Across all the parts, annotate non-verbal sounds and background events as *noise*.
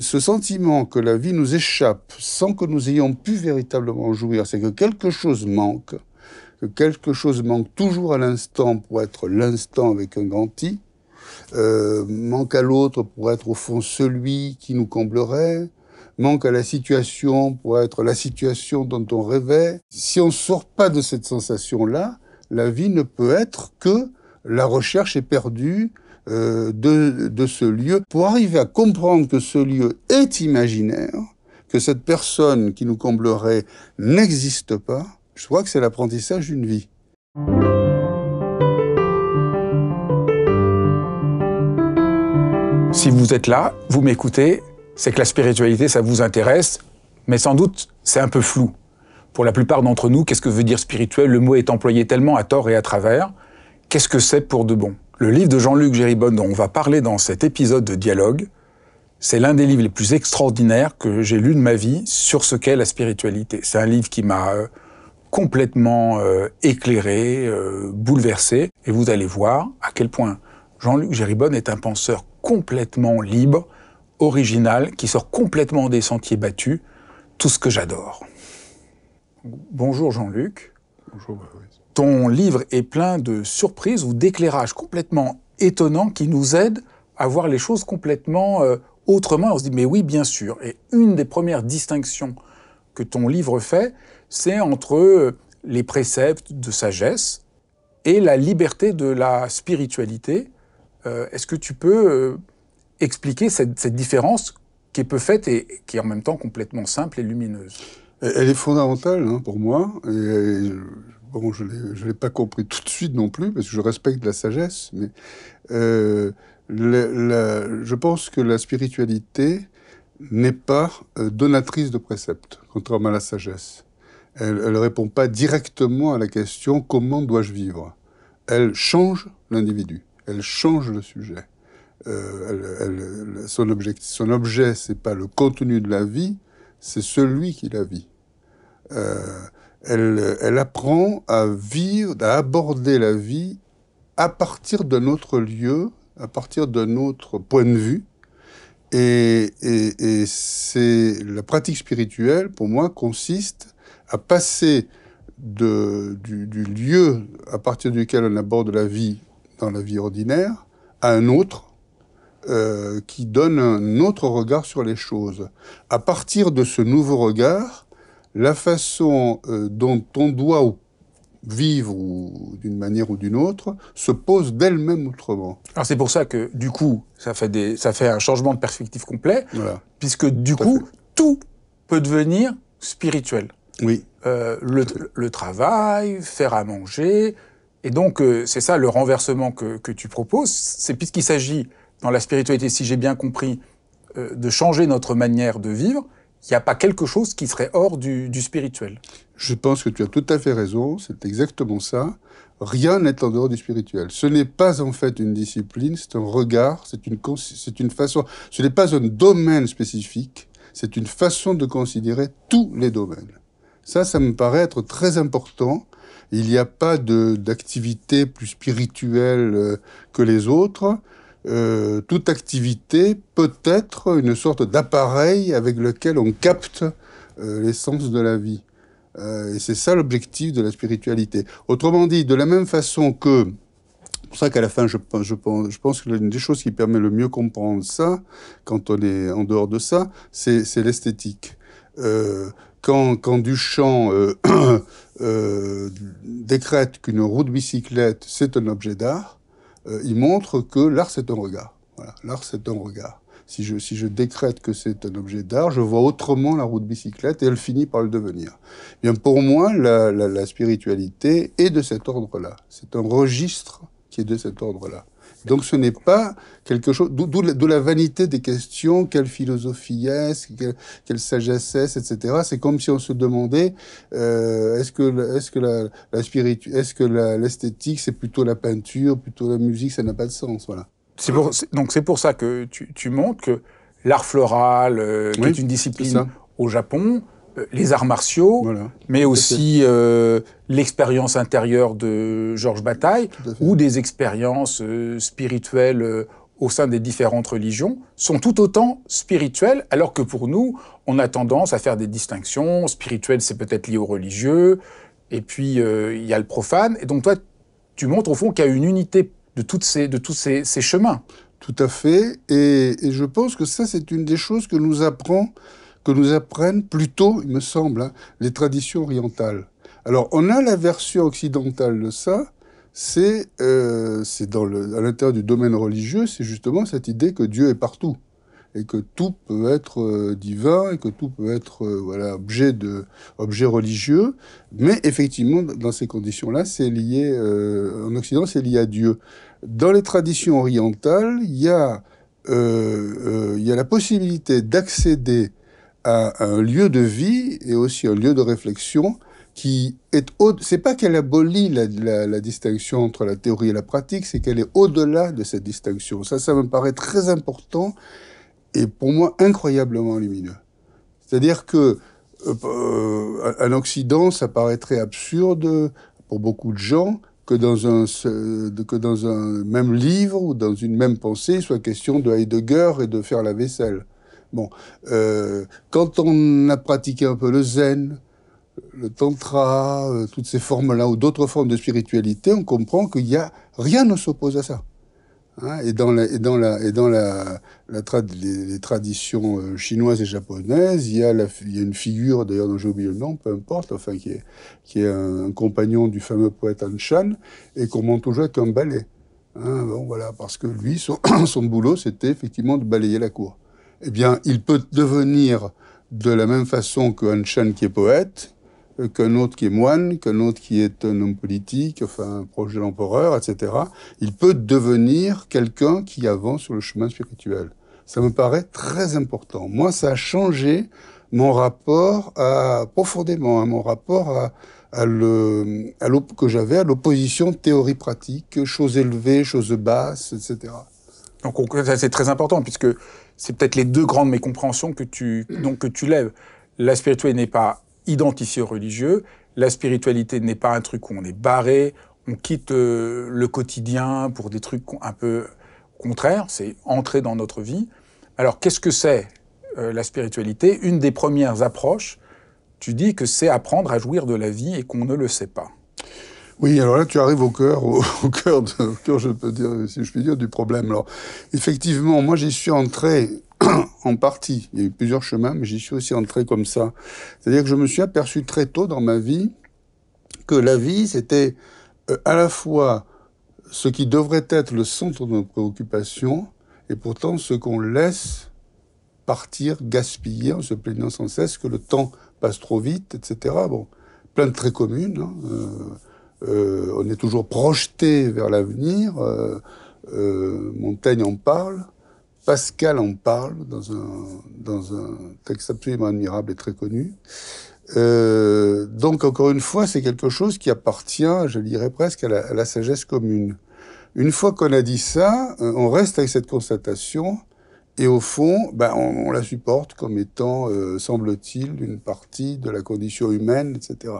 Ce sentiment que la vie nous échappe sans que nous ayons pu véritablement jouir, c'est que quelque chose manque, que quelque chose manque toujours à l'instant pour être l'instant avec un grand euh, manque à l'autre pour être au fond celui qui nous comblerait, manque à la situation pour être la situation dont on rêvait. Si on ne sort pas de cette sensation-là, la vie ne peut être que la recherche est perdue, euh, de, de ce lieu, pour arriver à comprendre que ce lieu est imaginaire, que cette personne qui nous comblerait n'existe pas, je crois que c'est l'apprentissage d'une vie. Si vous êtes là, vous m'écoutez, c'est que la spiritualité, ça vous intéresse, mais sans doute, c'est un peu flou. Pour la plupart d'entre nous, qu'est-ce que veut dire spirituel Le mot est employé tellement à tort et à travers. Qu'est-ce que c'est pour de bon le livre de Jean-Luc Géribonne dont on va parler dans cet épisode de Dialogue, c'est l'un des livres les plus extraordinaires que j'ai lu de ma vie sur ce qu'est la spiritualité. C'est un livre qui m'a euh, complètement euh, éclairé, euh, bouleversé, et vous allez voir à quel point Jean-Luc Géribonne est un penseur complètement libre, original, qui sort complètement des sentiers battus, tout ce que j'adore. Bonjour Jean-Luc. Bah, ton livre est plein de surprises ou d'éclairages complètement étonnants qui nous aident à voir les choses complètement euh, autrement. on se dit, mais oui, bien sûr. Et une des premières distinctions que ton livre fait, c'est entre euh, les préceptes de sagesse et la liberté de la spiritualité. Euh, est-ce que tu peux expliquer cette, cette différence qui est peu faite et qui est en même temps complètement simple et lumineuse elle est fondamentale hein, pour moi. Et bon, je ne l'ai pas compris tout de suite non plus, parce que je respecte la sagesse, mais euh, je pense que la spiritualité n'est pas euh, donatrice de préceptes, contrairement à la sagesse. Elle ne répond pas directement à la question comment dois-je vivre Elle change l'individu, elle change le sujet. Euh, son, objectif, son objet, ce n'est pas le contenu de la vie, c'est celui qui la vit. Euh, elle, apprend à vivre, à aborder la vie à partir d'un autre lieu, à partir d'un autre point de vue. Et, c'est la pratique spirituelle, pour moi, consiste à passer du, lieu à partir duquel on aborde la vie dans la vie ordinaire à un autre euh, qui donne un autre regard sur les choses. À partir de ce nouveau regard, la façon euh, dont on doit vivre d'une manière ou d'une autre se pose d'elle-même autrement. Alors c'est pour ça que du coup ça fait un changement de perspective complet puisque du coup tout peut devenir spirituel. Oui. Euh, le, travail, faire à manger et donc euh, c'est ça le renversement que, que tu proposes, c'est puisqu'il s'agit dans la spiritualité si j'ai bien compris de changer notre manière de vivre, il n'y a pas quelque chose qui serait hors du, spirituel. Je pense que tu as tout à fait raison, c'est exactement ça. Rien n'est en dehors du spirituel. Ce n'est pas en fait une discipline, c'est un regard, c'est une, c'est une façon, ce n'est pas un domaine spécifique, c'est une façon de considérer tous les domaines. Ça, ça me paraît être très important. Il n'y a pas d'activité plus spirituelle euh, que les autres. Euh, toute activité peut être une sorte d'appareil avec lequel on capte euh, l'essence de la vie. Euh, et c'est ça l'objectif de la spiritualité. Autrement dit, de la même façon que... C'est pour ça qu'à la fin, je, pense, je pense, que l'une des choses qui permet le mieux comprendre ça, quand on est en dehors de ça, c'est l'esthétique. Quand, quand, Duchamp *coughs* décrète qu'une roue de bicyclette, c'est un objet d'art, euh, il montre que l'art, c'est un regard. L'art, c'est un regard. Si je, si je décrète que c'est un objet d'art, je vois autrement la route bicyclette et elle finit par le devenir. Eh bien pour moi, la spiritualité est de cet ordre-là. C'est un registre qui est de cet ordre-là. Donc ce n'est pas quelque chose, d'où la, vanité des questions, quelle philosophie est-ce, quelle, sagesse est-ce, etc. C'est comme si on se demandait, euh, est-ce que, la, que l'esthétique, c'est plutôt la peinture, plutôt la musique, ça n'a pas de sens, voilà. donc c'est pour ça que tu, tu montres que l'art floral, euh, est une discipline au Japon, euh, les arts martiaux, mais aussi euh, l'expérience intérieure de Georges Bataille, ou des expériences euh, spirituelles au sein des différentes religions, sont tout autant spirituelles, alors que pour nous, on a tendance à faire des distinctions. Spirituel, c'est peut-être lié au religieux, et puis il y a le profane. Et donc toi, tu montres au fond qu'il y a une unité de, tous ces, chemins. Tout à fait, et, et je pense que ça, c'est une des choses que nous apprend que nous apprennent plutôt, il me semble, hein, les traditions orientales. Alors, on a la version occidentale de ça, c'est euh, à l'intérieur du domaine religieux, c'est justement cette idée que Dieu est partout et que tout peut être euh, divin et que tout peut être euh, voilà objet de objet religieux mais effectivement dans ces conditions là c'est lié euh, en occident c'est lié à Dieu dans les traditions orientales il y a il y a la possibilité d'accéder à un lieu de vie et aussi un lieu de réflexion qui est c'est pas qu'elle abolit la, distinction entre la théorie et la pratique, c'est qu'elle est, au-delà de cette distinction. Ça, ça me paraît très important et pour moi incroyablement lumineux. C'est-à-dire que euh, l'Occident, Occident, ça paraîtrait absurde pour beaucoup de gens que dans un que dans un même livre ou dans une même pensée soit question de Heidegger et de faire la vaisselle. Bon, euh, quand on a pratiqué un peu le zen, le tantra, euh, toutes ces formes-là ou d'autres formes de spiritualité, on comprend qu'il y a rien ne s'oppose à ça. Hein, et dans, et dans, la, et dans la, la les, traditions euh, chinoises et japonaises, il y a, il y a une figure, d'ailleurs dont j'ai oublié le nom, peu importe, enfin, qui est, qui est un, compagnon du fameux poète Shan, et qu'on monte toujours avec un balai. Hein, bon, voilà, parce que lui, *coughs* son boulot, c'était effectivement de balayer la cour eh bien, il peut devenir de la même façon qu'un chien qui est poète, euh, qu'un autre qui est moine, qu'un autre qui est un homme politique, enfin, proche de l'empereur, etc. Il peut devenir quelqu'un qui avance sur le chemin spirituel. Ça me paraît très important. Moi, ça a changé mon rapport profondément, hein, mon rapport à, que j'avais à l'opposition théorie-pratique, choses élevées, choses basses, etc. Donc c'est très important puisque c'est peut-être les deux grandes mécompréhensions que tu, donc, tu lèves. La spiritualité n'est pas identifiée au religieux. La spiritualité n'est pas un truc où on est barré, on quitte euh, le quotidien pour des trucs un peu contraires. C'est entrer dans notre vie. Alors, qu'est-ce que c'est euh, la spiritualité Une des premières approches, tu dis que c'est apprendre à jouir de la vie et qu'on ne le sait pas. Oui, alors là, tu arrives au cœur, au, *laughs* cœur, de, au je peux dire, si je puis dire, du problème. Alors, effectivement, moi, j'y suis entré *clears throat* en partie. Il y a eu plusieurs chemins, mais j'y suis aussi entré comme ça. C'est-à-dire que je me suis aperçu très tôt dans ma vie que la vie, c'était euh, à la fois ce qui devrait être le centre de nos préoccupations et pourtant ce qu'on laisse partir, gaspiller en se plaignant sans cesse que le temps passe trop vite, etc. Bon, plein de traits communes Hein, euh, euh, on est toujours projeté vers l'avenir. Euh, euh, Montaigne en parle, Pascal en parle dans un, texte absolument admirable et très connu. donc encore une fois, c'est quelque chose qui appartient, je dirais presque, à la, sagesse commune. Une fois qu'on a dit ça, on reste avec cette constatation et au fond, ben, on, la supporte comme étant, semble-t-il, une partie de la condition humaine, etc.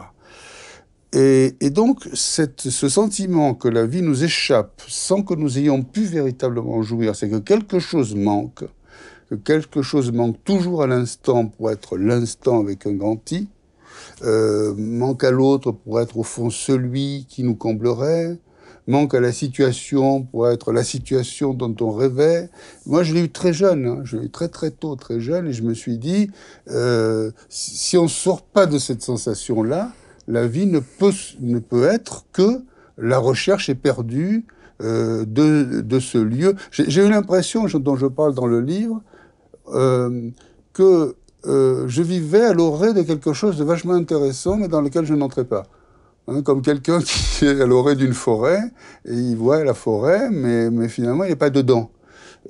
Et, donc, cette, ce sentiment que la vie nous échappe sans que nous ayons pu véritablement jouir, c'est que quelque chose manque, que quelque chose manque toujours à l'instant pour être l'instant avec un grand euh, manque à l'autre pour être au fond celui qui nous comblerait, manque à la situation pour être la situation dont on rêvait. Moi, je l'ai eu très jeune, hein. je l'ai eu très très tôt, très jeune, et je me suis dit, euh, si on ne sort pas de cette sensation-là, la vie ne peut, ne peut être que la recherche éperdue euh, de, de, ce lieu. J'ai eu l'impression, dont je parle dans le livre, euh, que euh, je vivais à l'orée de quelque chose de vachement intéressant, mais dans lequel je n'entrais pas. Hein, comme quelqu'un *laughs* qui est à l'orée d'une forêt, et il voit la forêt, mais, mais finalement, il n'est pas dedans.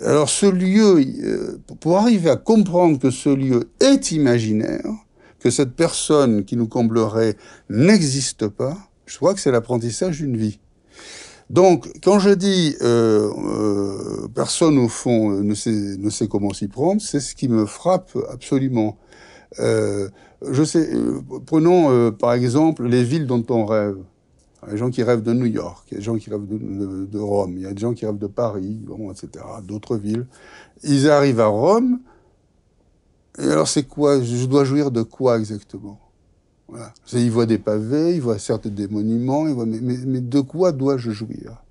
Alors ce lieu, euh, pour arriver à comprendre que ce lieu est imaginaire, que cette personne qui nous comblerait n'existe pas, je crois que c'est l'apprentissage d'une vie. Donc, quand je dis euh, euh, personne au fond euh, ne sait, comment s'y prendre, c'est ce qui me frappe absolument. je sais, prenons par exemple les villes dont on rêve. Il y a des gens qui rêvent de New York, il y a des gens qui rêvent de, Rome, il y a des gens qui rêvent de Paris, etc., d'autres villes. Ils arrivent à Rome, et alors, c'est quoi Je dois jouir de quoi exactement Il voit des pavés, il voit certes des monuments, mais, de quoi dois-je jouir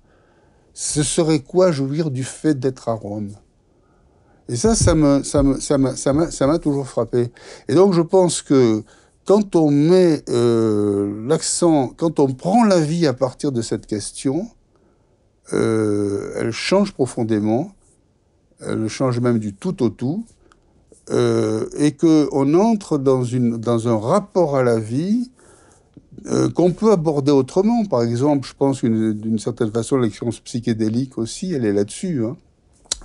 Ce serait quoi jouir du fait d'être à Rome Et ça, ça m'a toujours frappé. Et donc, je pense que quand on met euh, l'accent, quand on prend la vie à partir de cette question, euh, elle change profondément, elle change même du tout au tout, euh, et qu'on entre dans, une, dans un rapport à la vie euh, qu'on peut aborder autrement. Par exemple, je pense que d'une certaine façon, l'expérience psychédélique aussi, elle est là-dessus. Hein.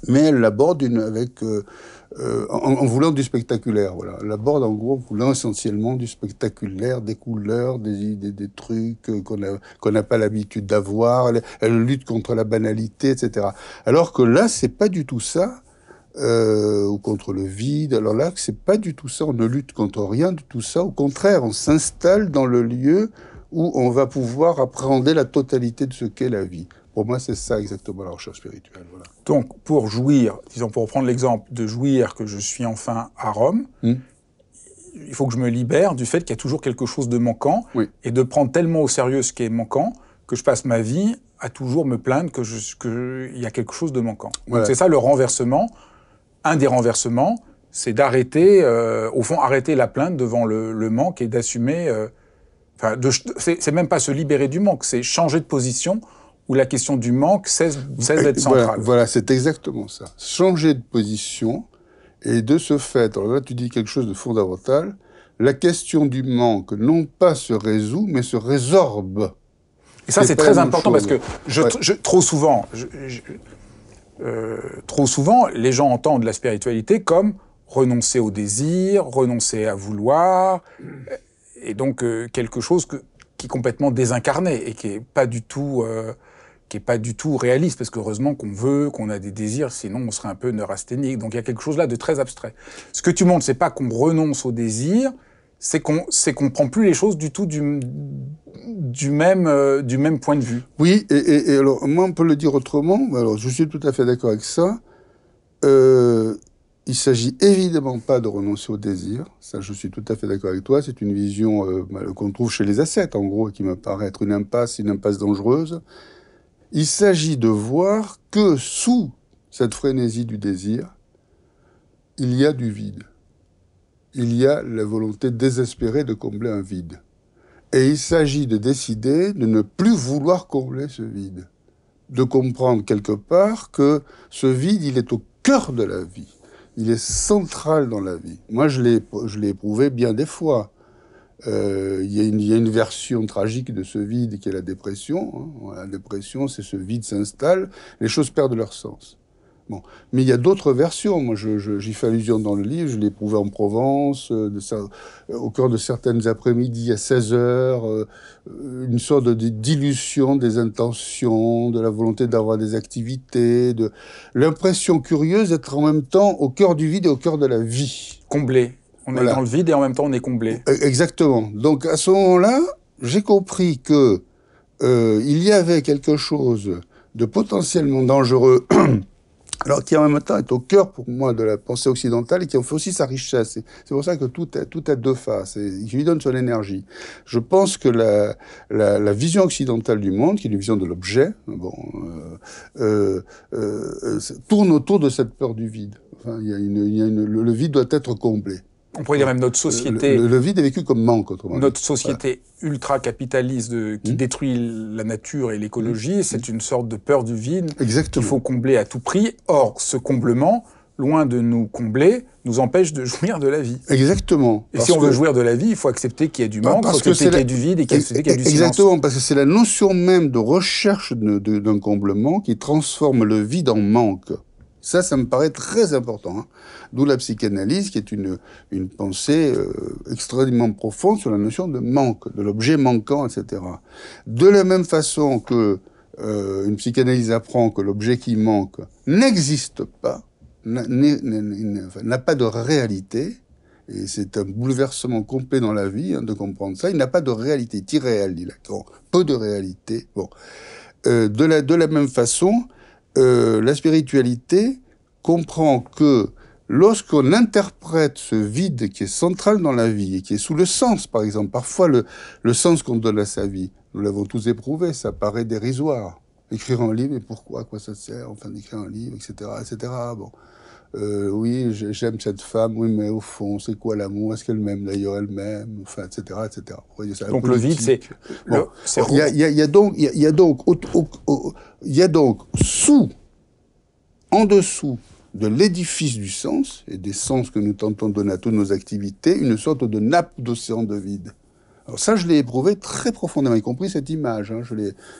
Mais elle l'aborde avec, euh, en, voulant du spectaculaire. Voilà. Elle l'aborde en gros en voulant essentiellement du spectaculaire, des couleurs, des des trucs qu'on n'a pas l'habitude d'avoir. Elle, lutte contre la banalité, etc. Alors que là, c'est pas du tout ça euh, ou contre le vide. Alors là, c'est pas du tout ça. On ne lutte contre rien de tout ça. Au contraire, on s'installe dans le lieu où on va pouvoir appréhender la totalité de ce qu'est la vie. Pour moi, c'est ça exactement la recherche spirituelle. Donc, pour jouir, disons, pour prendre l'exemple de jouir que je suis enfin à Rome, hmm. il faut que je me libère du fait qu'il y a toujours quelque chose de manquant et de prendre tellement au sérieux ce qui est manquant que je passe ma vie à toujours me plaindre que, y a quelque chose de manquant. c'est ça le renversement un des renversements, c'est d'arrêter, euh, au fond, arrêter la plainte devant le, manque et d'assumer. Euh, enfin, c'est même pas se libérer du manque, c'est changer de position où la question du manque cesse, d'être centrale. Voilà, c'est exactement ça. Changer de position et de ce fait, alors là, tu dis quelque chose de fondamental. La question du manque, non pas se résout, mais se résorbe. Et ça, c'est très important parce que trop souvent, euh, trop souvent, les gens entendent la spiritualité comme renoncer au désir, renoncer à vouloir, euh, et donc euh, quelque chose qui est complètement désincarné et qui n'est pas du tout... pas du tout réaliste, parce qu'heureusement qu'on veut, qu'on a des désirs, sinon on serait un peu neurasthénique. Donc il y a quelque chose là de très abstrait. Ce que tu montres, c'est pas qu'on renonce au désir, c'est qu'on c'est qu'on prend plus les choses du tout du même euh, du même point de vue. Oui, et, alors moi on peut le dire autrement. Alors je suis tout à fait d'accord avec ça. Euh, il s'agit évidemment pas de renoncer au désir. Ça, je suis tout à fait d'accord avec toi. C'est une vision euh, bah, qu'on trouve chez les ascètes, en gros, qui me paraît être une impasse, une impasse dangereuse. Il s'agit de voir que sous cette frénésie du désir, il y a du vide il y a la volonté désespérée de combler un vide. Et il s'agit de décider de ne plus vouloir combler ce vide, de comprendre quelque part que ce vide, il est au cœur de la vie, il est central dans la vie. Moi, je l'ai éprouvé bien des fois. Euh, il y, a une version tragique de ce vide qui est la dépression. Hein. La dépression, c'est ce vide s'installe, les choses perdent leur sens. Mais il y a d'autres versions. Moi, j'y fais allusion dans le livre. Je l'ai prouvé en Provence, euh, euh, au cœur de certaines après-midi à 16 heures, euh, une sorte de dilution des intentions, de la volonté d'avoir des activités, de l'impression curieuse d'être en même temps au cœur du vide et au cœur de la vie. Comblé. On est dans le vide et en même temps on est comblé. E, exactement. Donc à ce moment-là, j'ai compris que il y avait quelque chose de potentiellement dangereux *clears throat* alors qui en même temps est au cœur pour moi de la pensée occidentale et qui en fait aussi sa richesse. C'est pour ça que tout est tout est deux faces et qui lui donne son énergie. Je pense que la, la, vision occidentale du monde, qui est une vision de l'objet, bon, euh, euh, euh, tourne autour de cette peur du vide. Enfin, il y a une, y a le, le vide doit être comblé on pourrait dire même notre société. Le, vide est vécu comme manque, autrement Notre société ultra-capitaliste qui hmm. détruit la nature et l'écologie, hmm. c'est une sorte de peur du vide qu'il faut combler à tout prix. Or, ce comblement, loin de nous combler, nous empêche de *laughs* jouir de la vie. Exactement. Et si on veut jouir de la vie, il faut accepter qu'il y a du manque, parce accepter qu'il y a du vide et qu'il y, qu'il a du silence. Exactement, parce que c'est la notion même de recherche d'un comblement qui transforme le vide en manque. Ça, ça me paraît très important. Hein. D'où la psychanalyse, qui est une, une pensée euh, extrêmement profonde sur la notion de manque, de l'objet manquant, etc. De la même façon que euh, une psychanalyse apprend que l'objet qui manque n'existe pas, n'a pas de réalité, et c'est un bouleversement complet dans la vie hein, de comprendre ça, il n'a pas de réalité, il dit l'accord peu de réalité. Bon. Euh, de, la, de la même façon, euh, la spiritualité comprend que lorsqu'on interprète ce vide qui est central dans la vie et qui est sous le sens, par exemple, parfois le, sens qu'on donne à sa vie, nous l'avons tous éprouvé, ça paraît dérisoire. Écrire un livre, et pourquoi À quoi ça sert Enfin, d'écrire un livre, etc., etc. Bon. Euh, oui, j'aime cette femme, oui, mais au fond, c'est quoi l'amour Est-ce qu'elle m'aime D'ailleurs, elle m'aime, enfin, etc., donc le vide, c'est. Bon. Il y, a donc, il y, a donc, donc sous, en dessous de l'édifice du sens et des sens que nous tentons de donner à toutes nos activités, une sorte de nappe d'océan de vide. Alors ça, je l'ai éprouvé très profondément, y compris cette image. Hein, je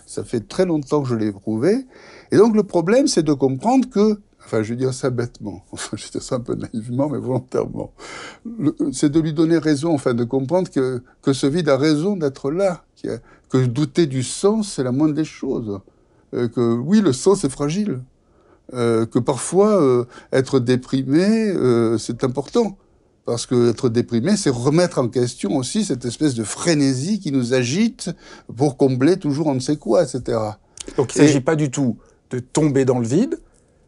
ça fait très longtemps que je l'ai éprouvé. Et donc le problème, c'est de comprendre que Enfin, je vais dire ça bêtement. *laughs* Enfin, je vais dire ça un peu naïvement, mais volontairement. C'est de lui donner raison, enfin, de comprendre que, que ce vide a raison d'être là. que douter du sens, c'est la moindre des choses. Euh, que oui, le sens est fragile. Euh, que parfois, euh, être déprimé, c'est important. Parce que être déprimé, c'est remettre en question aussi cette espèce de frénésie qui nous agite pour combler toujours on ne sait quoi, etc. Donc il ne s'agit pas du tout de tomber dans le vide,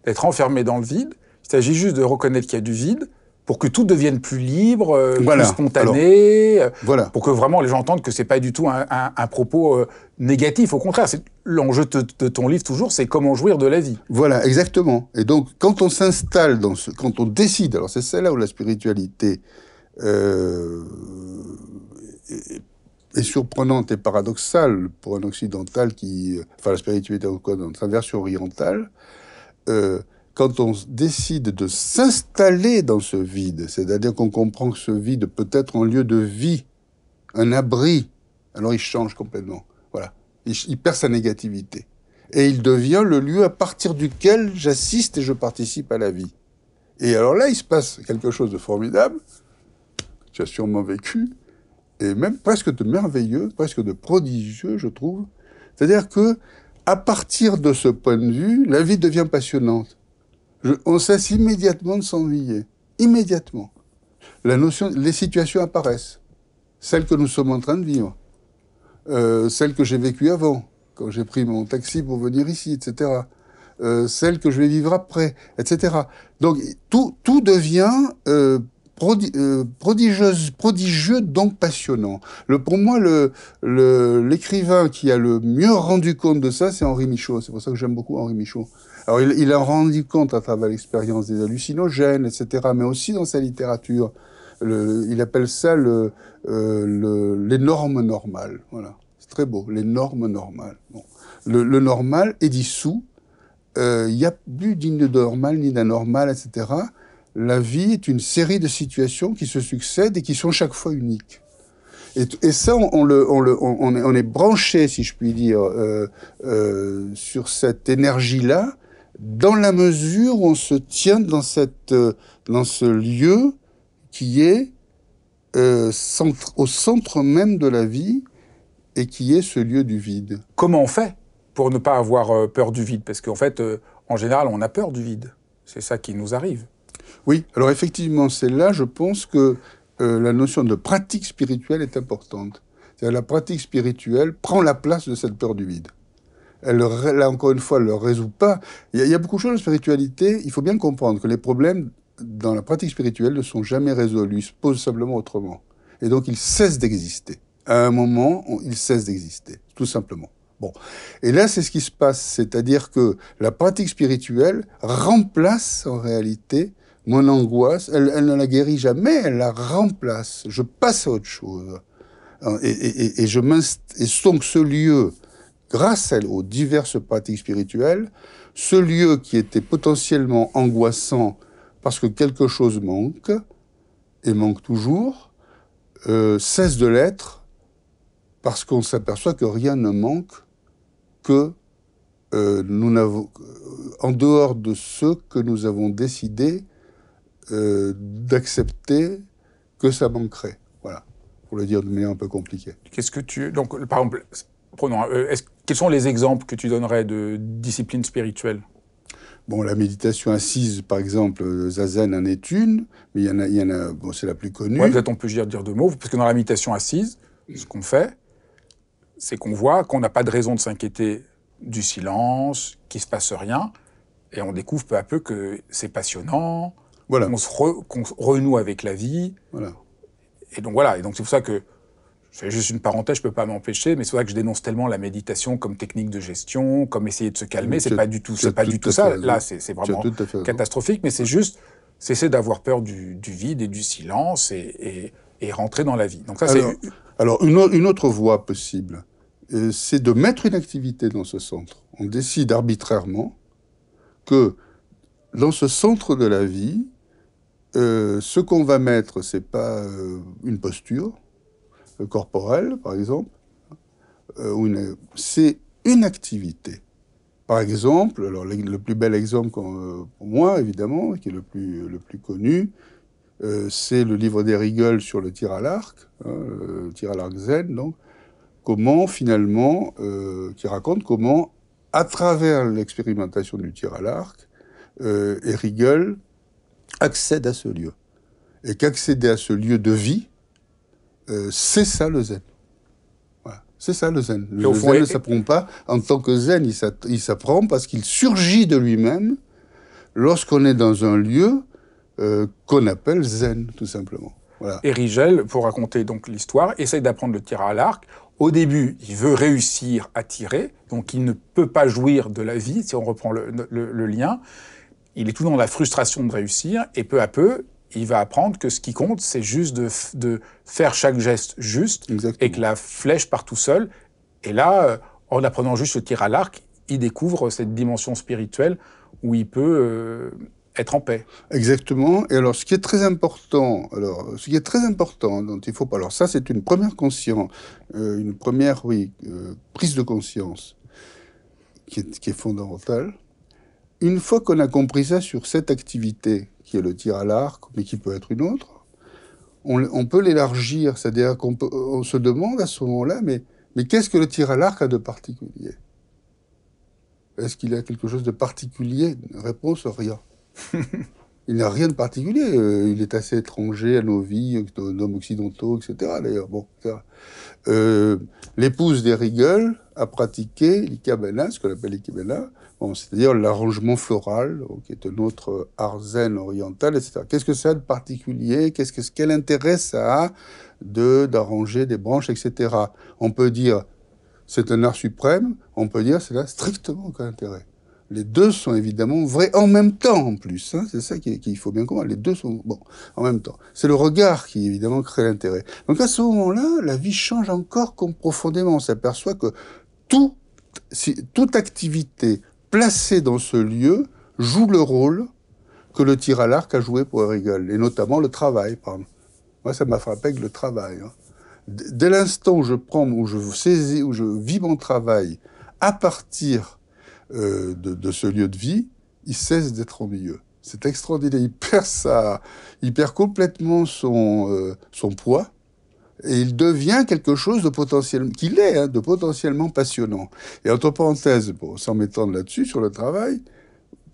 d'être enfermé dans le vide. Il s'agit juste de reconnaître qu'il y a du vide pour que tout devienne plus libre, euh, plus spontané, euh, pour que vraiment les gens entendent que c'est pas du tout un, propos euh, négatif. Au contraire, l'enjeu de, ton livre toujours, c'est comment jouir de la vie. Voilà, exactement. Et donc, quand on s'installe dans ce, quand on décide, alors c'est celle-là où la spiritualité est, surprenante et paradoxale pour un occidental qui, enfin la spiritualité dans sa version orientale, euh, quand on décide de s'installer dans ce vide, c'est-à-dire qu'on comprend que ce vide peut être un lieu de vie, un abri, alors il change complètement. Voilà. Il, il perd sa négativité. Et il devient le lieu à partir duquel j'assiste et je participe à la vie. Et alors là, il se passe quelque chose de formidable, tu as sûrement vécu, et même presque de merveilleux, presque de prodigieux, je trouve. C'est-à-dire que à partir de ce point de vue, la vie devient passionnante. on cesse immédiatement de s'ennuyer. Immédiatement. La notion, les situations apparaissent. Celles que nous sommes en train de vivre. Euh, celles que j'ai vécues avant, quand j'ai pris mon taxi pour venir ici, etc. Euh, celles que je vais vivre après, etc. Donc tout, devient euh, euh, prodigieuse, prodigieux, donc passionnant. pour moi, l'écrivain qui a le mieux rendu compte de ça, c'est Henri Michaud. C'est pour ça que j'aime beaucoup Henri Michaud. Alors, il, a rendu compte à travers l'expérience des hallucinogènes, etc., mais aussi dans sa littérature. il appelle ça euh, les normes normales. Voilà. C'est très beau, les normes normales. Le, normal est dissous. Euh, il n'y a plus digne de normal ni d'anormal, etc la vie est une série de situations qui se succèdent et qui sont chaque fois uniques. Et, ça, on, est, branché, si je puis dire, euh, euh, sur cette énergie-là, dans la mesure où on se tient dans, cette, euh, dans ce lieu qui est au centre même de la vie et qui est ce lieu du vide. Comment on fait pour ne pas avoir peur du vide Parce qu'en fait, en général, on a peur du vide. C'est ça qui nous arrive. Oui, alors effectivement, c'est là, je pense que euh, la notion de pratique spirituelle est importante. la pratique spirituelle prend la place de cette peur du vide. Elle, là encore une fois, ne le résout pas. Il y, a, beaucoup de choses en spiritualité. Il faut bien comprendre que les problèmes dans la pratique spirituelle ne sont jamais résolus, ils se posent simplement autrement. Et donc, ils cessent d'exister. À un moment, ils cessent d'exister, tout simplement. Bon. Et là, c'est ce qui se passe. C'est-à-dire que la pratique spirituelle remplace en réalité mon angoisse, elle, ne la guérit jamais, elle la remplace. Je passe à autre chose. Euh, et, je donc ce lieu, grâce à, aux diverses pratiques spirituelles, ce lieu qui était potentiellement angoissant parce que quelque chose manque, et manque toujours, euh, cesse de l'être parce qu'on s'aperçoit que rien ne manque que euh, nous n'avons en dehors de ce que nous avons décidé euh, d'accepter que ça manquerait. Voilà, pour le dire de manière un peu compliquée. Qu'est-ce que tu. Donc, par exemple, prenons. Euh, quels sont les exemples que tu donnerais de discipline spirituelle Bon, la méditation assise, par exemple, euh, Zazen en est une, mais il y en a, bon, c'est la plus connue. peut-être on peut dire, dire deux mots, parce que dans la méditation assise, ce qu'on fait, c'est qu'on voit qu'on n'a pas de raison de s'inquiéter du silence, qu'il ne se passe rien, et on découvre peu à peu que c'est passionnant, voilà. On se renoue avec la vie. Voilà. Et donc voilà. Et donc c'est pour ça que c'est juste une parenthèse, je peux pas m'empêcher, mais c'est vrai que je dénonce tellement la méditation comme technique de gestion, comme essayer de se calmer. C'est pas du tout, pas du tout, ça. Là, c'est vraiment catastrophique. Mais c'est juste cesser d'avoir peur du, vide et du silence et, rentrer dans la vie. Donc alors une, autre voie possible, euh, c'est de mettre une activité dans ce centre. On décide arbitrairement que dans ce centre de la vie, euh, ce qu'on va mettre, c'est pas euh, une posture euh, corporelle, par exemple, c'est une activité. Par exemple, alors, le, plus bel exemple pour moi, évidemment, qui est le plus, le plus connu, c'est le livre d'Erigel sur le tir à l'arc, hein, le tir à l'arc zen, donc, comment finalement, qui raconte comment, à travers l'expérimentation du tir à l'arc, Erigel accède à ce lieu. Et qu'accéder à ce lieu de vie, euh, c'est ça le zen. Voilà. C'est ça le zen. Le, zen ne s'apprend pas en tant que zen, il s'apprend parce qu'il surgit de lui-même lorsqu'on est dans un lieu euh, qu'on appelle zen, tout simplement. Voilà. Et Rigel, pour raconter donc l'histoire, essaie d'apprendre le tir à l'arc. Au début, il veut réussir à tirer, donc il ne peut pas jouir de la vie, si on reprend le lien il est tout dans la frustration de réussir, et peu à peu, il va apprendre que ce qui compte, c'est juste de, faire chaque geste juste, et que la flèche part tout seul. Et là, euh, en apprenant juste le tir à l'arc, il découvre cette dimension spirituelle où il peut euh, être en paix. Exactement. Et alors, ce qui est très important, alors, ce qui est très important, dont il faut pas. Alors, ça, c'est une première conscience, euh, une première, prise de conscience qui est, qui est fondamentale. Une fois qu'on a compris ça sur cette activité, qui est le tir à l'arc, mais qui peut être une autre, on, peut l'élargir, c'est-à-dire qu'on se demande à ce moment-là, mais, qu'est-ce que le tir à l'arc a de particulier Est-ce qu'il a quelque chose de particulier Réponse, rien. *laughs* il n'a rien de particulier. Euh, il est assez étranger à nos vies, aux hommes occidentaux, etc. D'ailleurs, bon. Euh, l'épouse des Riegel a pratiqué l'ikabana, ce qu'on appelle l'ikabana, c'est-à-dire l'arrangement floral, euh, qui est un autre euh, zen oriental, etc. Qu'est-ce que ça a de particulier Qu'est-ce que, Quel intérêt ça a de, d'arranger des branches, etc. On peut dire c'est un art suprême, on peut dire c'est là strictement aucun intérêt. Les deux sont évidemment vrais en même temps en plus. Hein, c'est ça qu'il faut bien comprendre. Les deux sont bon en même temps. C'est le regard qui évidemment crée l'intérêt. Donc à ce moment-là, la vie change encore comme profondément. On s'aperçoit que tout, toute activité placé dans ce lieu, joue le rôle que le tir à l'arc a joué pour Hegel, et notamment le travail. Moi, ça m'a frappé que le travail. Hein. Dès l'instant où je prends, où je saisis, où je vis mon travail à partir euh, de, ce lieu de vie, il cesse d'être ennuyeux. milieu. C'est extraordinaire. Il perd, sa, il perd complètement son, euh, son poids et il devient quelque chose de potentiel qu'il est, hein, de potentiellement passionnant. Et entre parenthèses, sans m'étendre là-dessus, sur le travail,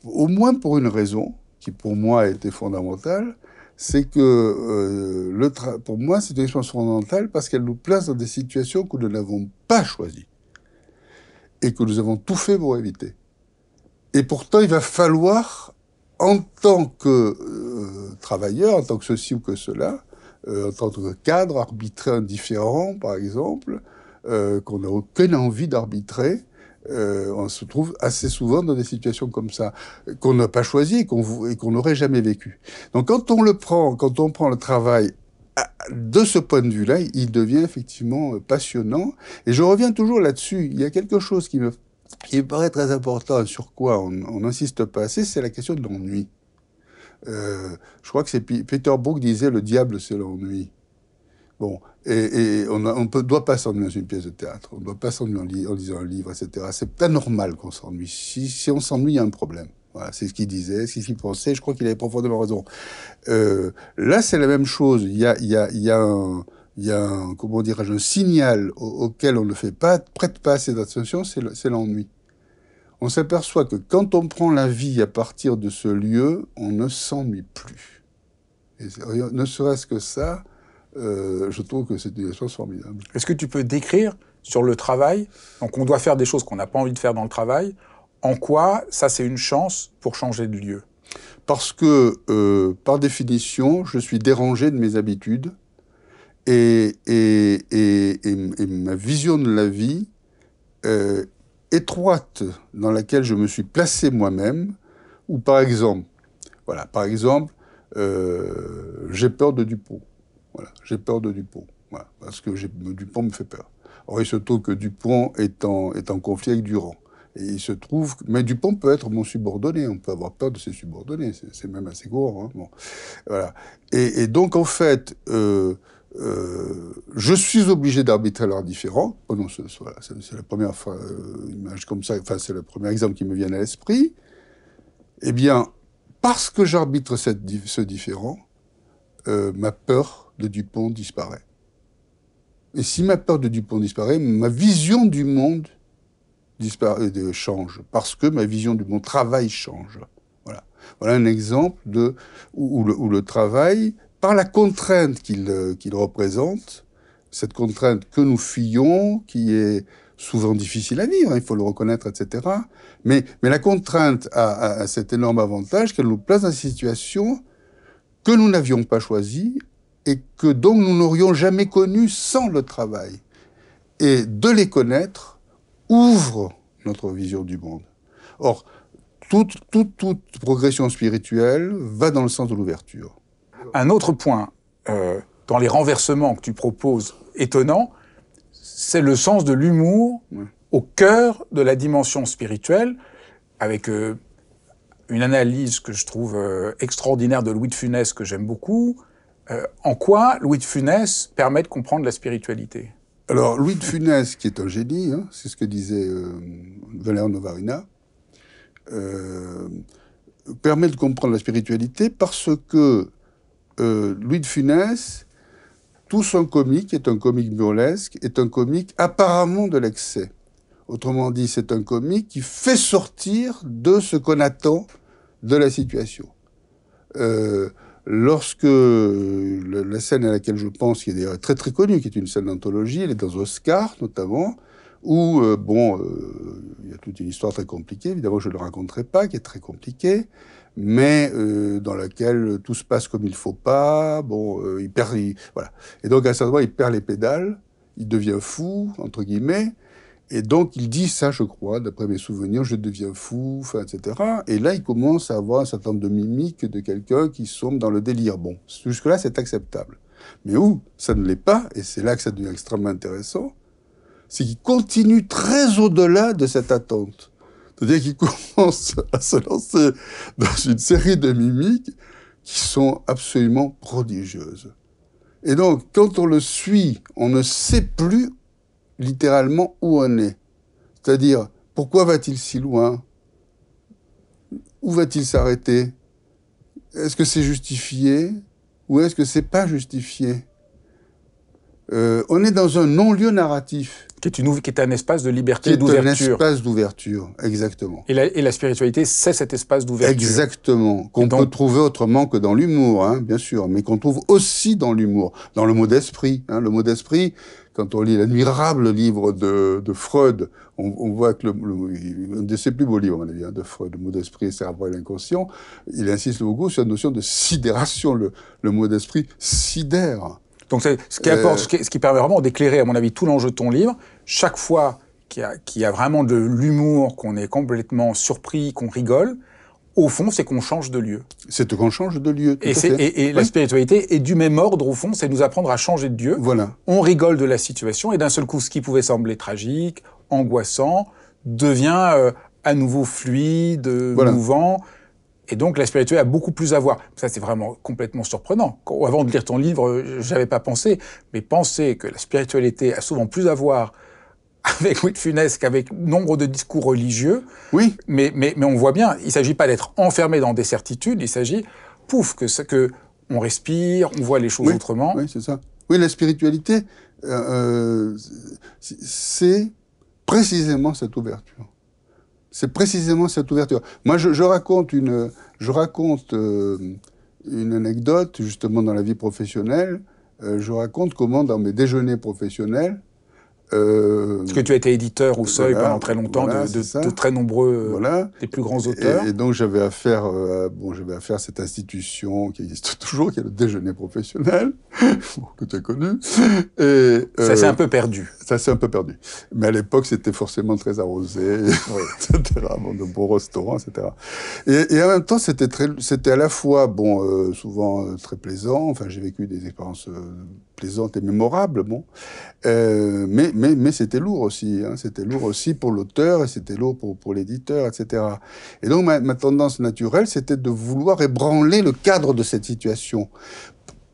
au moins pour une raison, qui pour moi a été fondamentale, c'est que euh, le pour moi, c'est une expérience fondamentale parce qu'elle nous place dans des situations que nous n'avons pas choisies et que nous avons tout fait pour éviter. Et pourtant, il va falloir, en tant que euh, travailleur, en tant que ceci ou que cela, euh, en tant que cadre, arbitraire indifférent, par exemple, euh, qu'on n'a aucune envie d'arbitrer, euh, on se trouve assez souvent dans des situations comme ça, qu'on n'a pas choisi qu'on, et qu'on n'aurait jamais vécu. Donc quand on le prend, quand on prend le travail ah, de ce point de vue-là, il devient effectivement passionnant. Et je reviens toujours là-dessus. Il y a quelque chose qui me, qui me paraît très important, sur quoi on n'insiste pas assez, c'est la question de l'ennui. Euh, je crois que c'est Peter Brook disait Le diable, c'est l'ennui. Bon, et, on ne doit pas s'ennuyer dans une pièce de théâtre, on ne doit pas s'ennuyer en, lisant un livre, etc. C'est pas normal qu'on s'ennuie. Si, on s'ennuie, il y a un problème. Voilà, c'est ce qu'il disait, c'est ce qu'il pensait. Je crois qu'il avait profondément raison. Euh, là, c'est la même chose. Il y a, un comment un signal auquel on ne fait pas, prête pas assez d'attention, c'est l'ennui on s'aperçoit que quand on prend la vie à partir de ce lieu, on ne s'ennuie plus. Euh, ne serait-ce que ça, euh, je trouve que c'est une chose formidable. Est-ce que tu peux décrire sur le travail, donc on doit faire des choses qu'on n'a pas envie de faire dans le travail, en quoi ça c'est une chance pour changer de lieu Parce que, euh, par définition, je suis dérangé de mes habitudes et, et, ma vision de la vie étroite dans laquelle je me suis placé moi-même, ou par exemple, voilà, par exemple, euh, j'ai peur de Dupont. Voilà, j'ai peur de Dupont. Voilà, parce que Dupont me fait peur. Or, il se trouve que Dupont est en, conflit avec Durand. Et il se trouve. Mais Dupont peut être mon subordonné, on peut avoir peur de ses subordonnés, c'est même assez gros, hein, bon. voilà. et, donc, en fait, euh, euh, je suis obligé d'arbitrer leur différent. Oh non, c'est, la première fois, euh, image comme ça, enfin, c'est le premier exemple qui me vient à l'esprit. Eh bien, parce que j'arbitre ce différent, euh, ma peur de Dupont disparaît. Et si ma peur de Dupont disparaît, ma vision du monde disparaît, change, parce que ma vision du monde travail change. Voilà, voilà un exemple de, où le travail par la contrainte euh, qu'il représente, cette contrainte que nous fuyons, qui est souvent difficile à vivre, hein, il faut le reconnaître, etc. Mais, mais la contrainte a, cet énorme avantage qu'elle nous place dans une situation que nous n'avions pas choisie et que donc nous n'aurions jamais connue sans le travail. Et de les connaître ouvre notre vision du monde. Or, toute, toute, toute progression spirituelle va dans le sens de l'ouverture. Un autre point euh, dans les renversements que tu proposes étonnant, c'est le sens de l'humour au cœur de la dimension spirituelle, avec euh, une analyse que je trouve euh, extraordinaire de Louis de Funès que j'aime beaucoup. en quoi Louis de Funès permet de comprendre la spiritualité alors, Louis de Funès, qui est un génie, hein, c'est ce que disait euh, Novarina, permet de comprendre la spiritualité parce que euh, Louis de Funès, tout son comique est un comique burlesque, est un comique apparemment de l'excès. Autrement dit, c'est un comique qui fait sortir de ce qu'on attend de la situation. Euh, lorsque la scène à laquelle je pense, qui est très très connue, qui est une scène d'anthologie, elle est dans Oscar notamment, où, euh, bon, il y a toute une histoire très compliquée, évidemment je ne le raconterai pas, qui est très compliquée, mais euh, dans laquelle tout se passe comme il ne faut pas. Bon, euh, il perd, voilà. Et donc à un certain moment, il perd les pédales, il devient fou entre guillemets, et donc il dit ça, je crois, d'après mes souvenirs, je deviens fou, etc. Et là, il commence à avoir un certain nombre de mimiques de quelqu'un qui sombre dans le délire. Bon, jusque là, c'est acceptable. Mais où ça ne l'est pas, et c'est là que ça devient extrêmement intéressant, c'est qu'il continue très au-delà de cette attente. C'est-à-dire qu'il *laughs* commence à se lancer dans une série de mimiques qui sont absolument prodigieuses. Et donc, quand on le suit, on ne sait plus littéralement où on est. C'est-à-dire, pourquoi va-t-il si loin Où va-t-il s'arrêter Est-ce que c'est justifié ou est-ce que c'est pas justifié euh, on est dans un non-lieu narratif. Qui est, qui est, un espace de liberté d'ouverture. est un espace d'ouverture, exactement. Et la, et la spiritualité, c'est cet espace d'ouverture. Exactement, qu'on peut trouver autrement que dans l'humour, hein, bien sûr, mais qu'on trouve aussi dans l'humour, dans le mot d'esprit. Hein, le mot d'esprit, quand on lit l'admirable livre de, de Freud, on, on, voit que le, le, de ses plus beaux livres, on hein, de Freud, le mot d'esprit, c'est cerveau et l'inconscient, il insiste beaucoup sur la notion de sidération. Le, le mot d'esprit sidère donc ce qui, euh. apporte, ce, qui, permet vraiment d'éclairer, à mon avis, tout l'enjeu de ton livre. Chaque fois qu'il y, a vraiment de l'humour, qu'on est complètement surpris, qu'on rigole, au fond, c'est qu'on change de lieu. C'est qu'on change de lieu. et, la spiritualité est du même ordre, au fond, c'est nous apprendre à changer de Dieu. Voilà. On rigole de la situation et d'un seul coup, ce qui pouvait sembler tragique, angoissant, devient euh, à nouveau fluide, mouvant. Et donc la spiritualité a beaucoup plus à voir. Ça, c'est vraiment complètement surprenant. Avant de lire ton livre, j'avais pas pensé, mais penser que la spiritualité a souvent plus à voir avec oui de qu'avec nombre de discours religieux. Oui. Mais, mais, mais on voit bien, il s'agit pas d'être enfermé dans des certitudes, il s'agit, pouf, que, que on respire, on voit les choses autrement. Oui, c'est ça. Oui, la spiritualité, euh, euh c'est précisément cette ouverture c'est précisément cette ouverture. Moi, je, raconte, une, je raconte euh, une anecdote, justement, dans la vie professionnelle. Euh, je raconte comment, dans mes déjeuners professionnels... Euh, Parce que tu as été éditeur au Seuil pendant très longtemps de, très nombreux, des plus grands auteurs. Et, donc, j'avais affaire, bon, j'avais à cette institution qui existe *laughs* toujours, qui est le déjeuner professionnel, *laughs* que tu as connu. Et, Ça s'est un peu perdu ça c'est un peu perdu. Mais à l'époque, c'était forcément très arrosé, *laughs* etc. Bon, de beaux restaurants, etc. Et, en même temps, c'était très, c'était à la fois bon, euh, souvent euh, très plaisant. Enfin, j'ai vécu des expériences euh, plaisantes et mémorables, bon. mais mais mais c'était lourd aussi. Hein. C'était lourd aussi pour l'auteur et c'était lourd pour pour l'éditeur, etc. Et donc ma, ma tendance naturelle, c'était de vouloir ébranler le cadre de cette situation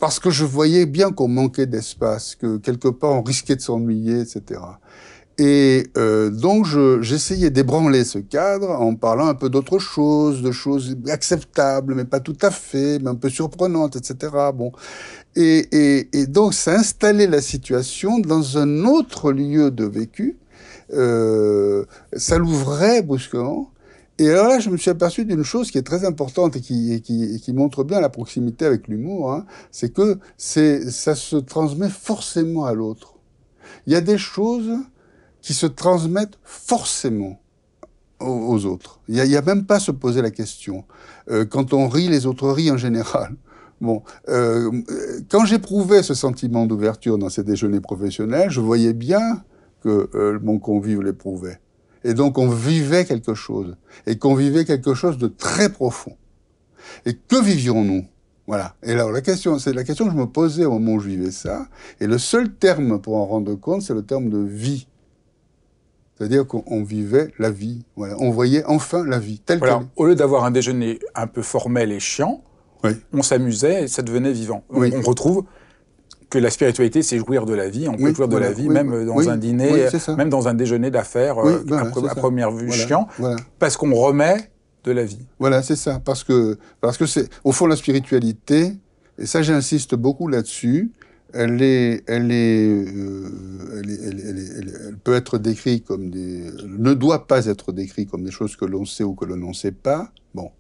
parce que je voyais bien qu'on manquait d'espace, que quelque part on risquait de s'ennuyer, etc. Et euh, donc j'essayais d'ébranler ce cadre en parlant un peu d'autres choses, de choses acceptables, mais pas tout à fait, mais un peu surprenantes, etc. Bon. Et, et, et donc ça installait la situation dans un autre lieu de vécu, euh, ça l'ouvrait brusquement, et alors là, je me suis aperçu d'une chose qui est très importante et qui, qui, qui montre bien la proximité avec l'humour, hein, c'est que c'est, ça se transmet forcément à l'autre. Il y a des choses qui se transmettent forcément aux, autres. Il n'y a, a, même pas à se poser la question. Euh, quand on rit, les autres rient en général. Bon, euh, quand j'éprouvais ce sentiment d'ouverture dans ces déjeuners professionnels, je voyais bien que euh, mon convive l'éprouvait. Et donc on vivait quelque chose, et qu'on vivait quelque chose de très profond. Et que vivions-nous Voilà. Et là, la question, c'est la question que je me posais au moment où je vivais ça, et le seul terme pour en rendre compte, c'est le terme de vie. C'est-à-dire qu'on vivait la vie. On voyait enfin la vie telle qu'elle Au lieu d'avoir un déjeuner un peu formel et chiant, on s'amusait et ça devenait vivant. Oui. On retrouve la spiritualité, c'est jouir de la vie. On peut jouir de la vie même dans un dîner, même dans un déjeuner d'affaires, euh, à, première vue chiant, parce qu'on remet de la vie. Voilà, c'est ça. Parce que, parce que c'est, au fond, la spiritualité, et ça, j'insiste beaucoup là-dessus, elle elle, peut être décrite comme des, ne doit pas être décrite comme des choses que l'on sait ou que l'on ne sait pas. Bon,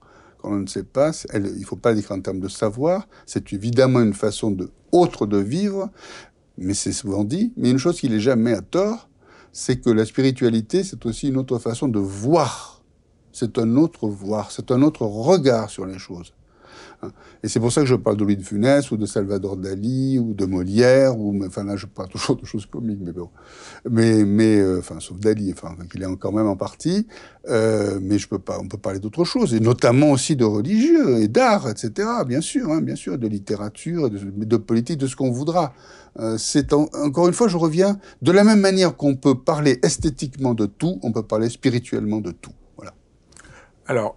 on ne sait pas, il ne faut pas dire en termes de savoir, c'est évidemment une façon de, autre de vivre, mais c'est souvent dit, mais une chose qui n'est jamais à tort, c'est que la spiritualité, c'est aussi une autre façon de voir, c'est un autre voir, c'est un autre regard sur les choses. Hein. Et c'est pour ça que je parle de Louis de Funès ou de Salvador Dali ou de Molière ou enfin là je parle toujours de choses comiques mais bon mais mais euh, enfin sauf Dali enfin qu'il est quand même en partie euh, mais je peux pas on peut parler d'autres choses et notamment aussi de religieux et d'art etc bien sûr hein, bien sûr de littérature de, de politique de ce qu'on voudra euh, c'est encore une fois je reviens de la même manière qu'on peut parler esthétiquement de tout on peut parler spirituellement de tout voilà alors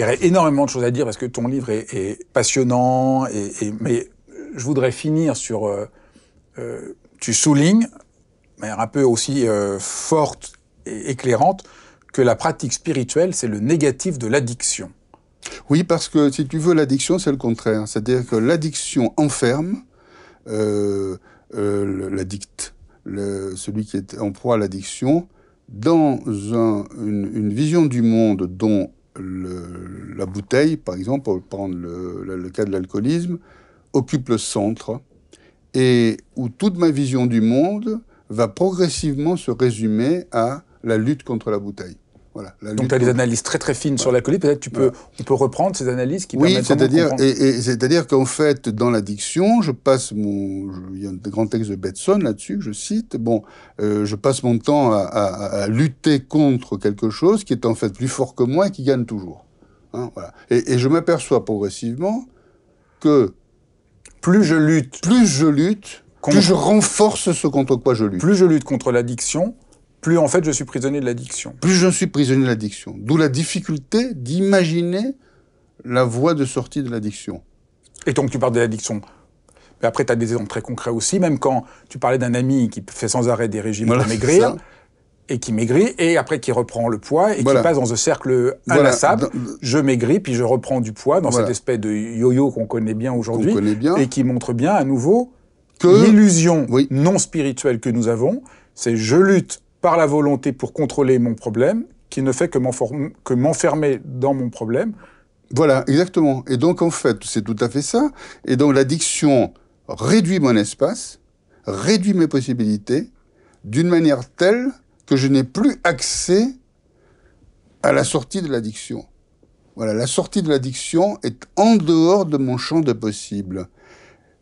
il y aurait énormément de choses à dire parce que ton livre est, passionnant, et, mais je voudrais finir sur... Euh, euh, tu soulignes, de manière un peu aussi euh, forte et éclairante, que la pratique spirituelle, c'est le négatif de l'addiction. Oui, parce que si tu veux, l'addiction, c'est le contraire. C'est-à-dire que l'addiction enferme l'addict, celui qui est en proie à l'addiction, dans une, une vision du monde dont la bouteille, par exemple, pour prendre le cas de l'alcoolisme, occupe le centre et où toute ma vision du monde va progressivement se résumer à la lutte contre la bouteille. Donc tu as des analyses très très fines sur l'alcoolisme. Peut-être tu peux, on peut reprendre ces analyses qui oui, c'est-à-dire et, c'est-à-dire qu'en fait dans l'addiction, je passe mon, il y a un grand texte de Betson là-dessus je cite. Bon, euh, je passe mon temps à, lutter contre quelque chose qui est en fait plus fort que moi et qui gagne toujours. Hein, et, je m'aperçois progressivement que plus je lutte, plus je lutte, plus je renforce ce contre quoi je lutte. Plus je lutte contre l'addiction, plus en fait je suis prisonnier de l'addiction. Plus je suis prisonnier de l'addiction. D'où la difficulté d'imaginer la voie de sortie de l'addiction. Et donc tu parles de l'addiction. Mais après, tu as des exemples très concrets aussi, même quand tu parlais d'un ami qui fait sans arrêt des régimes pour maigrir, et qui maigrit, et après qui reprend le poids, et qui passe dans ce cercle inlassable. Je maigris, puis je reprends du poids, dans cette espèce de yo-yo qu'on connaît bien aujourd'hui, et qui montre bien à nouveau que l'illusion non spirituelle que nous avons, c'est je lutte par la volonté pour contrôler mon problème, qui ne fait que m'enfermer dans mon problème. Voilà, exactement. Et donc, en fait, c'est tout à fait ça. Et donc, l'addiction réduit mon espace, réduit mes possibilités, d'une manière telle que je n'ai plus accès à la sortie de l'addiction. Voilà, la sortie de l'addiction est en dehors de mon champ de possible.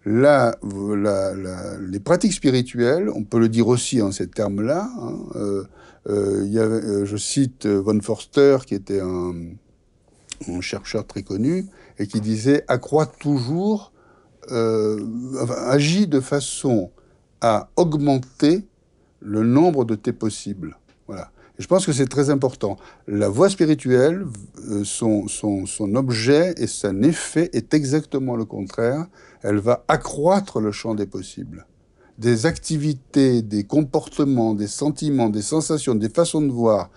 Là, les pratiques spirituelles, on peut le dire aussi en ces termes-là. Hein, euh, euh, euh, je cite Von Forster, qui était un, chercheur très connu, et qui disait accroît toujours, agis de façon à augmenter le nombre de tes possibles. Je pense que c'est très important. La voie spirituelle, euh, son, objet et son effet est exactement le contraire. Elle va accroître le champ des possibles. Des activités, des comportements, des sentiments, des sensations, des façons de voir,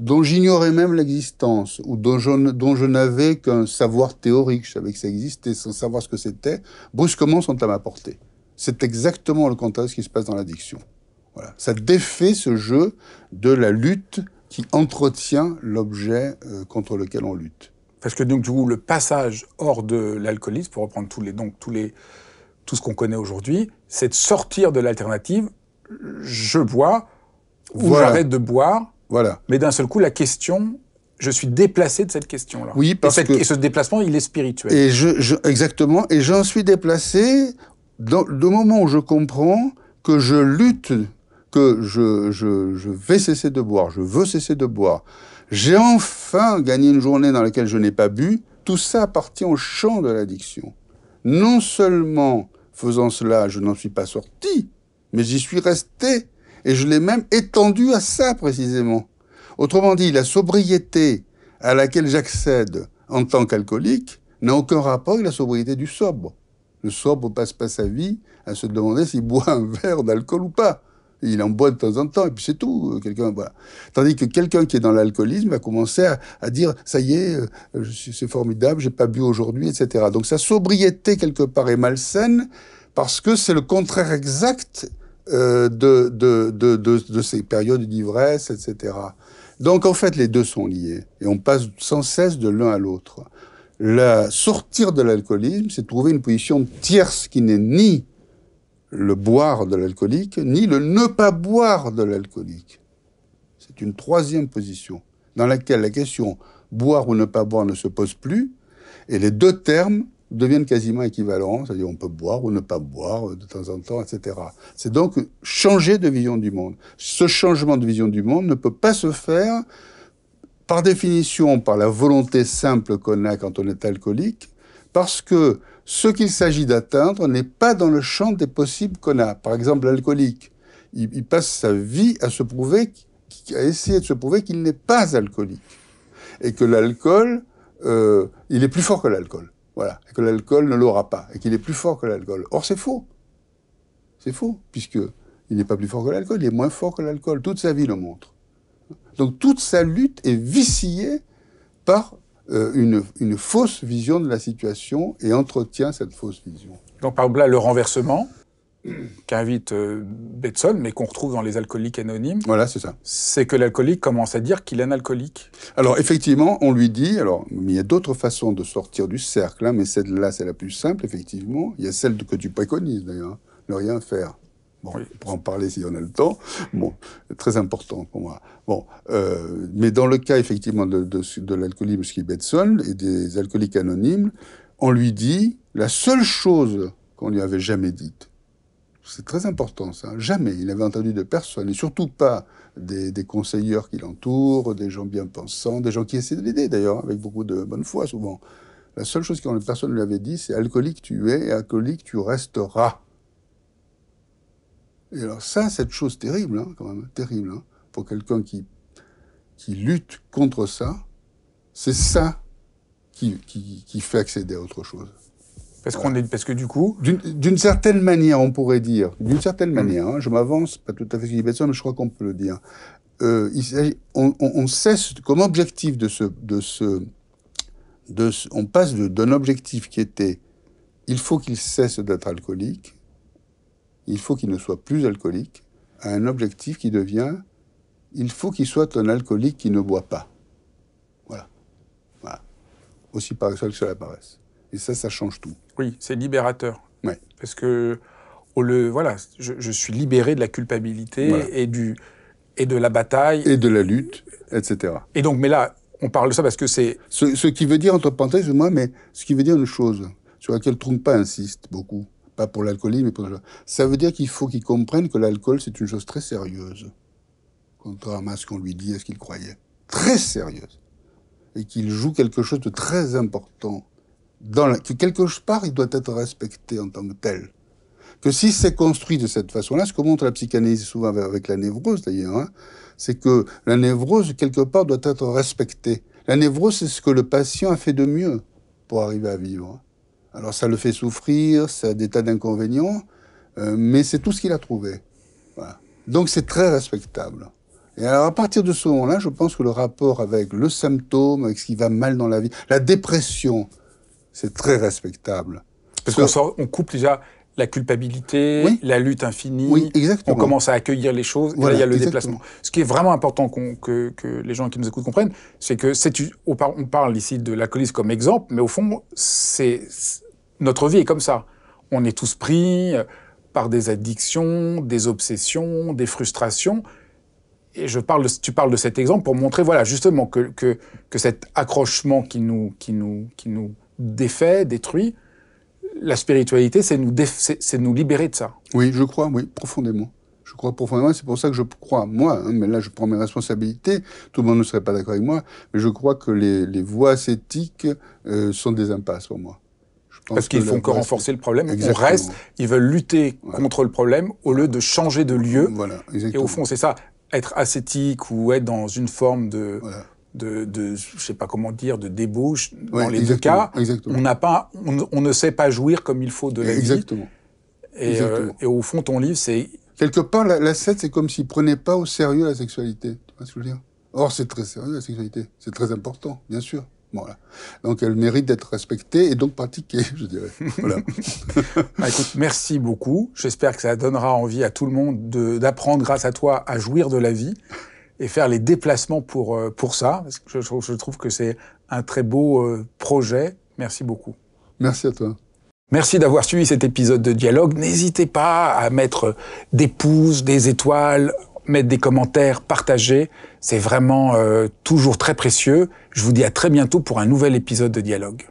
dont j'ignorais même l'existence, ou dont je, n'avais qu'un savoir théorique, je savais que ça existait sans savoir ce que c'était, brusquement sont à ma portée. C'est exactement le contraire de ce qui se passe dans l'addiction. Voilà. Ça défait ce jeu de la lutte qui entretient l'objet euh, contre lequel on lutte. Parce que donc, du coup, le passage hors de l'alcoolisme, pour reprendre tous les, donc, tous les, tout ce qu'on connaît aujourd'hui, c'est de sortir de l'alternative, je bois, ou arrêtez j'arrête de boire. Voilà. Mais d'un seul coup, la question je suis déplacé de cette question-là. Oui, parce et que... ce déplacement, il est spirituel. Et je, exactement, et j'en suis déplacé dans le moment où je comprends que je lutte que je, je, vais cesser de boire, je veux cesser de boire, j'ai enfin gagné une journée dans laquelle je n'ai pas bu, tout ça appartient au champ de l'addiction. Non seulement faisant cela, je n'en suis pas sorti, mais j'y suis resté, et je l'ai même étendu à ça précisément. Autrement dit, la sobriété à laquelle j'accède en tant qu'alcoolique n'a aucun rapport avec la sobriété du sobre. Le sobre passe pas sa vie à se demander s'il boit un verre d'alcool ou pas il en boit de temps en temps, et puis c'est tout. Euh, quelqu'un, voilà. Tandis que quelqu'un qui est dans l'alcoolisme va commencer à, dire ça y est, euh, c'est formidable, j'ai pas bu aujourd'hui, etc. Donc sa sobriété quelque part est malsaine parce que c'est le contraire exact euh, de, de, de, ces périodes d'ivresse, etc. Donc en fait, les deux sont liés et on passe sans cesse de l'un à l'autre. La sortir de l'alcoolisme, c'est trouver une position tierce qui n'est ni le boire de l'alcoolique, ni le ne pas boire de l'alcoolique. C'est une troisième position, dans laquelle la question boire ou ne pas boire ne se pose plus, et les deux termes deviennent quasiment équivalents, c'est-à-dire on peut boire ou ne pas boire de temps en temps, etc. C'est donc changer de vision du monde. Ce changement de vision du monde ne peut pas se faire par définition par la volonté simple qu'on a quand on est alcoolique, parce que ce qu'il s'agit d'atteindre n'est pas dans le champ des possibles qu'on a. Par exemple, l'alcoolique, il, passe sa vie à se prouver, essayer de se prouver qu'il n'est pas alcoolique et que l'alcool, euh, il est plus fort que l'alcool. Voilà, et que l'alcool ne l'aura pas et qu'il est plus fort que l'alcool. Or, c'est faux. C'est faux, puisque il n'est pas plus fort que l'alcool, il est moins fort que l'alcool. Toute sa vie le montre. Donc toute sa lutte est viciée par euh, une, une, fausse vision de la situation et entretient cette fausse vision. Donc par exemple là, le renversement *clears throat* qu'invite euh, Betson, mais qu'on retrouve dans les alcooliques anonymes. Voilà, c'est ça. C'est que l'alcoolique commence à dire qu'il est un alcoolique. Alors effectivement, on lui dit, alors il y a d'autres façons de sortir du cercle, hein, mais celle-là, c'est la plus simple, effectivement. Il y a celle que tu préconises d'ailleurs, hein, ne rien faire. Bon, on pourra en parler si on a le temps. Bon, très important pour moi. Bon, euh, mais dans le cas effectivement de, de, de l'alcoolisme Skibetson et des alcooliques anonymes, on lui dit la seule chose qu'on lui avait jamais dite. C'est très important ça. Hein, jamais il n'avait entendu de personne, et surtout pas des, des conseilleurs qui l'entourent, des gens bien pensants, des gens qui essaient de l'aider d'ailleurs, avec beaucoup de bonne foi souvent. La seule chose que personne ne lui avait dit, c'est alcoolique tu es et alcoolique tu resteras. Et alors ça, cette chose terrible, hein, quand même, terrible, hein, pour quelqu'un qui, qui lutte contre ça, c'est ça qui, qui, fait accéder à autre chose. Parce, qu'on est, parce que du coup... D'une certaine manière, on pourrait dire, d'une certaine mm. manière, hein, je m'avance, pas tout à fait ce mais je crois qu'on peut le dire. Euh, on, on, cesse, comme objectif de ce... De ce, de ce on passe d'un objectif qui était il faut qu'il cesse d'être alcoolique il faut qu'il ne soit plus alcoolique, à un objectif qui devient il faut qu'il soit un alcoolique qui ne boit pas. Voilà. voilà. Aussi paradoxal que cela paraisse. Et ça, ça change tout. Oui, c'est libérateur. Parce que le, voilà, je, suis libéré de la culpabilité et, du, et de la bataille. Et de la lutte, etc. Et donc, mais là, on parle de ça parce que c'est... Ce, qui veut dire, entre parenthèses, moi, mais ce qui veut dire une chose sur laquelle Trump insiste beaucoup, pour l'alcoolisme, et pour ça veut dire qu'il faut qu'il comprenne que l'alcool c'est une chose très sérieuse, contrairement à ce qu'on lui dit, à ce qu'il croyait, très sérieuse, et qu'il joue quelque chose de très important, dans que quelque part il doit être respecté en tant que tel. Que si c'est construit de cette façon-là, ce que montre la psychanalyse souvent avec la névrose d'ailleurs, hein, c'est que la névrose quelque part doit être respectée. La névrose c'est ce que le patient a fait de mieux pour arriver à vivre. Alors ça le fait souffrir, ça a des tas d'inconvénients, euh, mais c'est tout ce qu'il a trouvé. Donc c'est très respectable. Et alors à partir de ce moment-là, je pense que le rapport avec le symptôme, avec ce qui va mal dans la vie, la dépression, c'est très respectable. Parce qu'on on coupe déjà la culpabilité, la lutte infinie. Oui, exactement. On commence à accueillir les choses, et là, il y a le déplacement. Ce qui est vraiment important que, que, les gens qui nous écoutent comprennent, c'est que on parle ici de l'alcoolisme comme exemple, mais au fond, c'est notre vie est comme ça. On est tous pris euh, par des addictions, des obsessions, des frustrations. Et je parle tu parles de cet exemple pour montrer, voilà, justement, que, que, cet accrochement qui nous, qui, nous, qui nous défait, détruit, la spiritualité, c'est nous, c'est nous libérer de ça. Oui, je crois, oui, profondément. Je crois profondément, c'est pour ça que je crois, moi, hein, mais là je prends mes responsabilités, tout le monde ne serait pas d'accord avec moi, mais je crois que les, les voies ascétiques euh, sont des impasses pour moi. Parce qu'ils font que renforcer le problème. Exactement. reste, ils veulent lutter contre le problème au lieu de changer de lieu. Voilà, Et au fond, c'est ça, être ascétique ou être dans une forme de... de, je sais pas comment dire, de débauche. dans les deux cas, on n'a pas, on, ne sait pas jouir comme il faut de la exactement. vie. Et, euh, exactement. et au fond, ton livre, c'est quelque part l'ascète, c'est comme s'il prenait pas au sérieux la sexualité. Tu vois ce que je veux dire Or, c'est très sérieux la sexualité, c'est très important, bien sûr. Donc elle mérite d'être respectée et donc pratiquée, je dirais. *laughs* Voilà. Ah, écoute, merci beaucoup. J'espère que ça donnera envie à tout le monde d'apprendre grâce à toi à jouir de la vie et faire les déplacements pour, euh, pour ça. Parce que je, trouve que c'est un très beau euh, projet. Merci beaucoup. Merci à toi. Merci d'avoir suivi cet épisode de Dialogue. N'hésitez pas à mettre des pouces, des étoiles, mettre des commentaires, partager. C'est vraiment euh, toujours très précieux. Je vous dis à très bientôt pour un nouvel épisode de Dialogue.